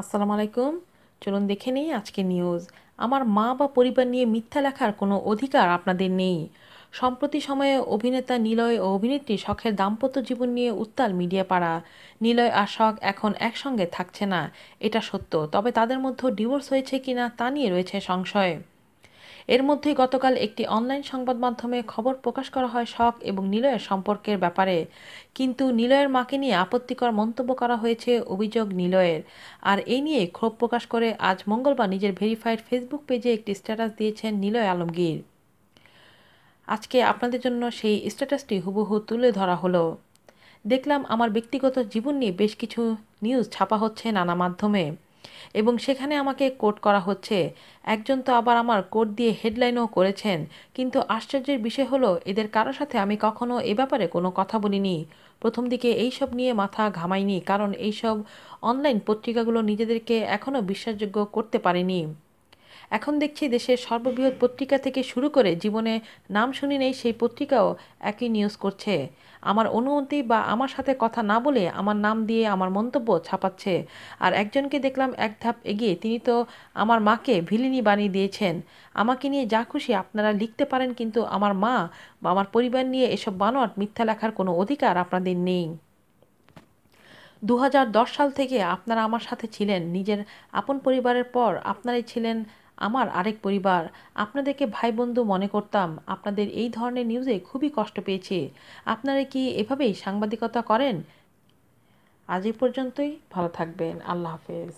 আসসালামু আলাইকুম চলুন দেখে নেই আজকে নিউজ আমার মা বা পরিবার নিয়ে মিথ্যা লেখার কোনো অধিকার আপনাদের নেই সম্প্রতি সময়ে অভিনেতা নিলয় ও অভিনেত্রী শখের দাম্পত্য জীবন নিয়ে উত্তাল মিডিয়া পাড়া নিলয় আর শখ এখন একসঙ্গে থাকছে না এটা সত্য তবে তাদের মধ্যে ডিভোর্স হয়েছে কিনা তা নিয়ে রয়েছে সংশয় এর মধ্যে গতকাল একটি অনলাইন সংবাদ মাধ্যমে খবর প্রকাশ করা হয় শখ এবং নিলয়ের সম্পর্কের ব্যাপারে কিন্তু নিলয়ের মাকে নিয়ে আপত্তিকর মন্তব্য করা হয়েছে অভিযোগ নিলয়ের আর এই নিয়ে ক্ষোভ প্রকাশ করে আজ মঙ্গলবার নিজের ভেরিফাইড ফেসবুক পেজে একটি স্ট্যাটাস দিয়েছেন নিলয় আলমগীর আজকে আপনাদের জন্য সেই স্ট্যাটাসটি হুবহু তুলে ধরা হলো দেখলাম আমার ব্যক্তিগত জীবন নিয়ে বেশ কিছু নিউজ ছাপা হচ্ছে নানা মাধ্যমে এবং সেখানে আমাকে কোট করা হচ্ছে একজন তো আবার আমার কোট দিয়ে হেডলাইনও করেছেন কিন্তু আশ্চর্যের বিষয় হলো এদের কারোর সাথে আমি কখনো এ ব্যাপারে কোনো কথা বলিনি প্রথম দিকে এইসব নিয়ে মাথা ঘামাইনি কারণ এইসব অনলাইন পত্রিকাগুলো নিজেদেরকে এখনও বিশ্বাসযোগ্য করতে পারেনি এখন দেখছি দেশের সর্ববৃহৎ পত্রিকা থেকে শুরু করে জীবনে নাম শুনি নেই সেই পত্রিকাও একই নিউজ করছে আমার অনুমতি বা আমার সাথে কথা না বলে আমার নাম দিয়ে আমার মন্তব্য ছাপাচ্ছে আর একজনকে দেখলাম এক ধাপ এগিয়ে তিনি তো আমার মাকে ভিলিনি বানিয়ে দিয়েছেন আমাকে নিয়ে যা খুশি আপনারা লিখতে পারেন কিন্তু আমার মা বা আমার পরিবার নিয়ে এসব বানোয়াট মিথ্যা লেখার কোনো অধিকার আপনাদের নেই দু সাল থেকে আপনারা আমার সাথে ছিলেন নিজের আপন পরিবারের পর আপনারাই ছিলেন আমার আরেক পরিবার আপনাদেরকে ভাই বন্ধু মনে করতাম আপনাদের এই ধরনের নিউজে খুবই কষ্ট পেয়েছে আপনারা কি এভাবেই সাংবাদিকতা করেন আজ এই পর্যন্তই ভালো থাকবেন আল্লাহ হাফেজ